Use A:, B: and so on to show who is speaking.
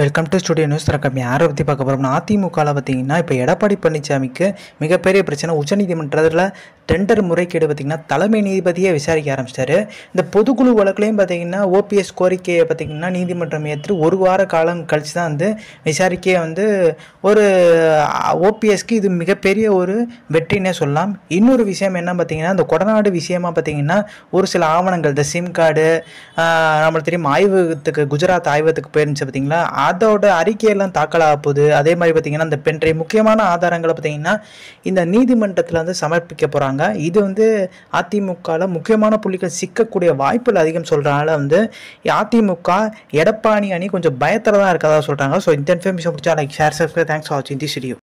A: welcome to studio news தரக்கம் யாரை பற்றி பார்க்க போகிறோம்னா அதிமுகவில் பார்த்தீங்கன்னா இப்போ எடப்பாடி பழனிசாமிக்கு மிகப்பெரிய பிரச்சனை உச்சநீதிமன்றத்தில் டெண்டர் முறைகேடு பார்த்திங்கன்னா தலைமை நீதிபதியே விசாரிக்க ஆரம்பிச்சிட்டாரு இந்த பொதுக்குழு வழக்குலையும் பார்த்தீங்கன்னா ஓபிஎஸ் கோரிக்கையை பார்த்தீங்கன்னா நீதிமன்றம் ஏற்று ஒரு வார காலம் கழித்து தான் வந்து விசாரிக்கையே வந்து ஒரு ஓபிஎஸ்க்கு இது மிகப்பெரிய ஒரு வெற்றினே சொல்லலாம் இன்னொரு விஷயம் என்ன பார்த்திங்கன்னா இந்த கொடநாடு விஷயமா பார்த்தீங்கன்னா ஒரு சில ஆவணங்கள் இந்த சிம் கார்டு நம்மளுக்கு தெரியும் ஆய்வகத்துக்கு குஜராத் ஆய்வகத்துக்கு போயிருந்துச்சு பார்த்தீங்களா அதோட அறிக்கையெல்லாம் தாக்கல் ஆக போகுது அதே மாதிரி பார்த்திங்கன்னா இந்த பென்ட்ரை முக்கியமான ஆதாரங்களை பார்த்தீங்கன்னா இந்த நீதிமன்றத்தில் வந்து சமர்ப்பிக்க போகிறாங்க சொல்கிறாங்க இது வந்து அதிமுகவில் முக்கியமான புள்ளிகள் சிக்கக்கூடிய வாய்ப்புகள் அதிகம் சொல்கிறனால வந்து அதிமுக எடப்பாடி அணி கொஞ்சம் பயத்தில் தான் இருக்கதா சொல்கிறாங்க ஸோ இந்த இன்ஃபர்மேஷன் பிடிச்சா like share subscribe thanks for வாட்சிங் தி வீடியோ